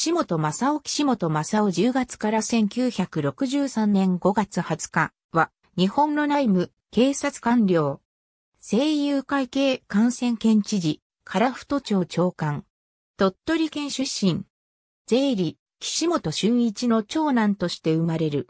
岸本正夫岸本正夫10月から1963年5月20日は、日本の内務、警察官僚、声優会計感染県知事、樺太町長官、鳥取県出身、税理、岸本俊一の長男として生まれる。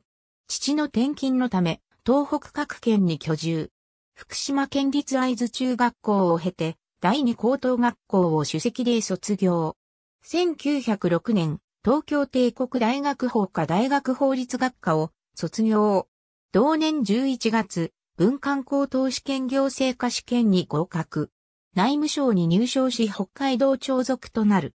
父の転勤のため、東北各県に居住。福島県立会津中学校を経て、第二高等学校を首席で卒業。1906年、東京帝国大学法科大学法律学科を卒業。同年11月、文官高等試験行政科試験に合格。内務省に入省し北海道長属となる。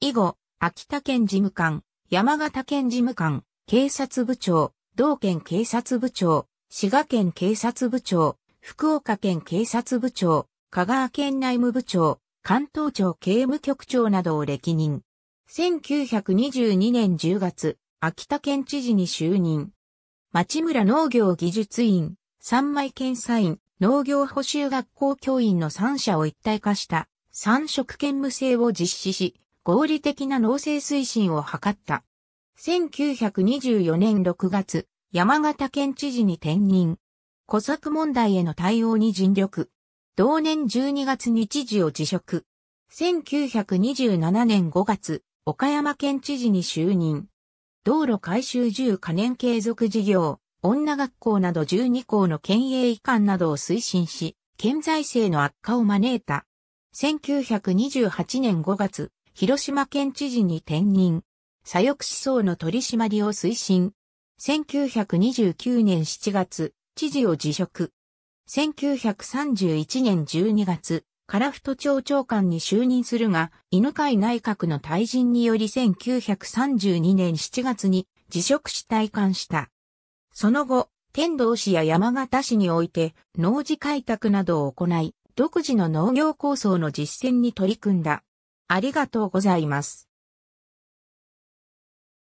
以後、秋田県事務官、山形県事務官、警察部長、道県警察部長、滋賀県警察部長、福岡県警察部長、香川県内務部長、関東庁刑務局長などを歴任。1922年10月、秋田県知事に就任。町村農業技術院、三枚検査院、農業補修学校教員の3社を一体化した三色兼務制を実施し、合理的な農政推進を図った。1924年6月、山形県知事に転任。小作問題への対応に尽力。同年12月に知事を辞職。1927年5月、岡山県知事に就任。道路改修10可燃継続事業、女学校など12校の県営移管などを推進し、県財政の悪化を招いた。1928年5月、広島県知事に転任。左翼思想の取り締まりを推進。1929年7月、知事を辞職。1931年12月、フ太町長官に就任するが、犬飼内閣の退陣により1932年7月に辞職し退官した。その後、天童市や山形市において農事開拓などを行い、独自の農業構想の実践に取り組んだ。ありがとうございます。